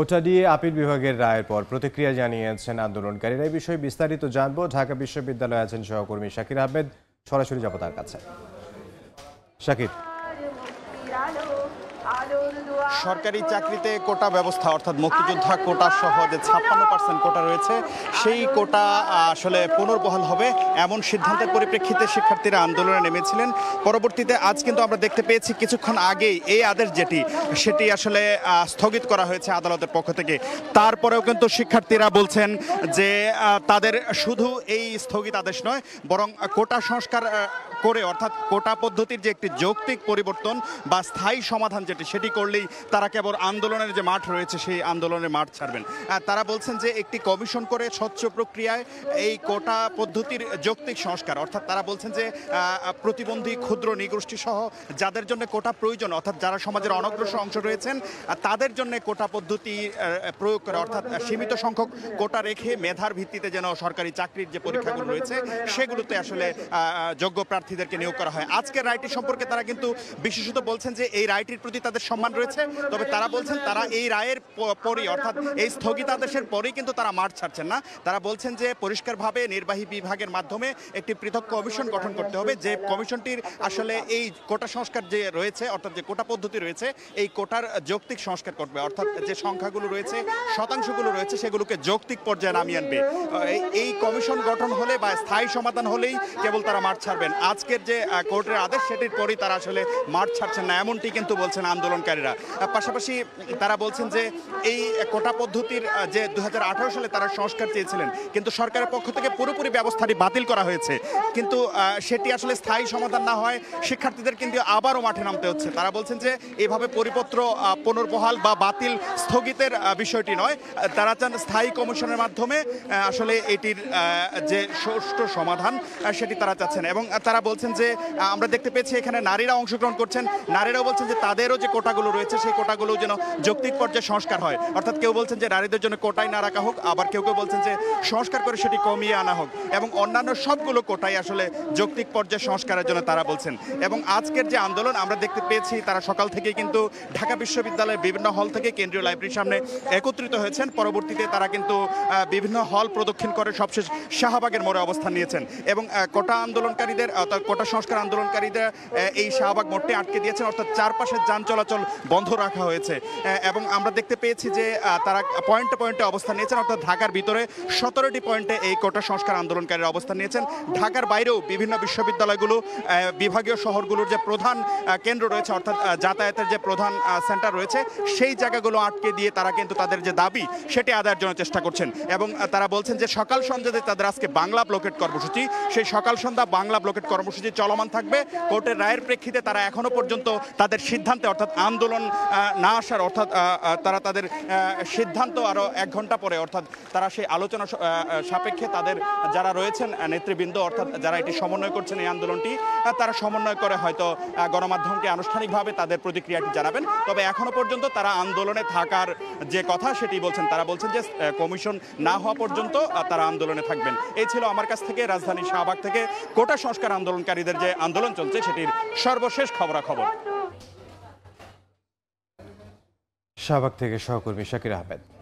ওটা দিয়ে আপিল বিভাগের রায়ের পর প্রতিক্রিয়া জানিয়েছেন আন্দোলনকারীরা এই বিষয়ে বিস্তারিত জানবো ঢাকা বিশ্ববিদ্যালয়ে আছেন সহকর্মী শাকির আহমেদ সরাসরি যাব তার কাছে শাকির সরকারি চাকরিতে কোটা ব্যবস্থা অর্থাৎ মুক্তিযোদ্ধা কোটা সহ যে ছাপ্পান্ন পার্সেন্ট কোটা রয়েছে সেই কোটা আসলে পুনর্বহাল হবে এমন সিদ্ধান্তের পরিপ্রেক্ষিতে শিক্ষার্থীরা আন্দোলনে নেমেছিলেন পরবর্তীতে আজ কিন্তু আমরা দেখতে পেয়েছি কিছুক্ষণ আগেই এই আদেশ যেটি সেটি আসলে স্থগিত করা হয়েছে আদালতের পক্ষ থেকে তারপরেও কিন্তু শিক্ষার্থীরা বলছেন যে তাদের শুধু এই স্থগিত আদেশ নয় বরং কোটা সংস্কার করে অর্থাৎ কোটা পদ্ধতির যে একটি যৌক্তিক পরিবর্তন বা স্থায়ী সমাধান যে সেটি সেটি করলেই তারা কেবল আন্দোলনের যে মাঠ রয়েছে সেই আন্দোলনের মাঠ ছাড়বেন তারা বলছেন যে একটি কমিশন করে স্বচ্ছ প্রক্রিয়ায় এই কোটা পদ্ধতির যৌক্তিক সংস্কার অর্থাৎ তারা বলছেন যে প্রতিবন্ধী ক্ষুদ্র নিগোষ্ঠী সহ যাদের জন্য কোটা প্রয়োজন অর্থাৎ যারা সমাজের অনগ্রসর অংশ রয়েছেন তাদের জন্য কোটা পদ্ধতি প্রয়োগ করে অর্থাৎ সীমিত সংখ্যক কোটা রেখে মেধার ভিত্তিতে যেন সরকারি চাকরির যে পরীক্ষাগুলো রয়েছে সেগুলোতে আসলে যোগ্য প্রার্থীদেরকে নিয়োগ করা হয় আজকের রায়টি সম্পর্কে তারা কিন্তু বিশেষত বলছেন যে এই রায়টির প্রতি তাদের সম্মান রয়েছে তবে তারা বলছেন তারা এই রায়ের পরই অর্থাৎ এই স্থগিতাদেশের পরেই কিন্তু তারা মাঠ ছাড়ছেন না তারা বলছেন যে পরিষ্কারভাবে নির্বাহী বিভাগের মাধ্যমে একটি পৃথক কমিশন গঠন করতে হবে যে কমিশনটির আসলে এই কোটা সংস্কার যে রয়েছে অর্থাৎ যে কোটা পদ্ধতি রয়েছে এই কোটার যৌক্তিক সংস্কার করবে অর্থাৎ যে সংখ্যাগুলো রয়েছে শতাংশগুলো রয়েছে সেগুলোকে যৌক্তিক পর্যায়ে নামিয়ে আনবে এই কমিশন গঠন হলে বা স্থায়ী সমাধান হলেই কেবল তারা মাঠ ছাড়বেন আজকের যে কোর্টের আদেশ সেটির পরই তারা আসলে মাঠ ছাড়ছেন না এমনটি কিন্তু বলছেন আন্দোলনকারীরা পাশাপাশি তারা বলছেন যে এই কোটা পদ্ধতির যে দু সালে তারা সংস্কার চেয়েছিলেন কিন্তু সরকারের পক্ষ থেকে পুরোপুরি ব্যবস্থাটি বাতিল করা হয়েছে কিন্তু সেটি আসলে স্থায়ী সমাধান না হয় শিক্ষার্থীদের কিন্তু আবারও মাঠে নামতে হচ্ছে তারা বলছেন যে এভাবে পরিপত্র পুনর্বহাল বা বাতিল স্থগিতের বিষয়টি নয় তারা চান স্থায়ী কমিশনের মাধ্যমে আসলে এটির যে সুষ্ঠু সমাধান সেটি তারা চাচ্ছেন এবং তারা বলছেন যে আমরা দেখতে পেয়েছি এখানে নারীরা অংশগ্রহণ করছেন নারীরাও বলছেন যে তাদেরও যে যে কোটাগুলো রয়েছে সেই কোটাগুলো যেন যৌক্তিক পর্যায়ে সংস্কার হয় অর্থাৎ কেউ বলছেন যে নারীদের জন্য কোটাই না রাখা হোক আবার কেউ কেউ বলছেন যে সংস্কার করে সেটি কমিয়ে আনা হোক এবং অন্যান্য সবগুলো কোটাই আসলে যৌক্তিক পর্যায়ে সংস্কারের জন্য তারা বলছেন এবং আজকের যে আন্দোলন আমরা দেখতে পেয়েছি তারা সকাল থেকেই কিন্তু ঢাকা বিশ্ববিদ্যালয়ের বিভিন্ন হল থেকে কেন্দ্রীয় লাইব্রেরির সামনে একত্রিত হয়েছেন পরবর্তীতে তারা কিন্তু বিভিন্ন হল প্রদক্ষিণ করে সবশেষ শাহবাগের মোড়ে অবস্থান নিয়েছেন এবং কোটা আন্দোলনকারীদের কোটা সংস্কার আন্দোলনকারীদের এই শাহবাগ মোড়টি আটকে দিয়েছেন অর্থাৎ চারপাশের যান চলাচল বন্ধ রাখা হয়েছে এবং আমরা দেখতে পেয়েছি যে তারা পয়েন্টে পয়েন্টে অবস্থান নিয়েছেন অর্থাৎ ঢাকার ভিতরে সতেরোটি পয়েন্টে এই কোটা সংস্কার আন্দোলনকারীরা অবস্থান নিয়েছেন ঢাকার বাইরেও বিভিন্ন বিশ্ববিদ্যালয়গুলো বিভাগীয় শহরগুলোর যে প্রধান কেন্দ্র রয়েছে অর্থাৎ যাতায়াতের যে প্রধান সেন্টার রয়েছে সেই জায়গাগুলো আটকে দিয়ে তারা কিন্তু তাদের যে দাবি সেটি আদায়ের জন্য চেষ্টা করছেন এবং তারা বলছেন যে সকাল সন্ধ্যাতে তাদের আজকে বাংলা ব্লকেট কর্মসূচি সেই সকাল সন্ধ্যা বাংলা ব্লকেট কর্মসূচি চলমান থাকবে কোর্টের রায়ের প্রেক্ষিতে তারা এখনো পর্যন্ত তাদের সিদ্ধান্তে অর্থাৎ আন্দোলন না আসার অর্থাৎ তারা তাদের সিদ্ধান্ত আরও এক ঘন্টা পরে অর্থাৎ তারা সেই আলোচনা সাপেক্ষে তাদের যারা রয়েছেন নেতৃবৃন্দ অর্থাৎ যারা এটি সমন্বয় করছেন এই আন্দোলনটি তারা সমন্বয় করে হয়তো গণমাধ্যমকে আনুষ্ঠানিকভাবে তাদের প্রতিক্রিয়াটি জানাবেন তবে এখনও পর্যন্ত তারা আন্দোলনে থাকার যে কথা সেটি বলছেন তারা বলছেন যে কমিশন না হওয়া পর্যন্ত তারা আন্দোলনে থাকবেন এই ছিল আমার কাছ থেকে রাজধানী শাহবাগ থেকে কোটা সংস্কার আন্দোলনকারীদের যে আন্দোলন চলছে সেটির সর্বশেষ খবরাখবর শাহবাগ থেকে সহকর্মী শাকির আহমেদ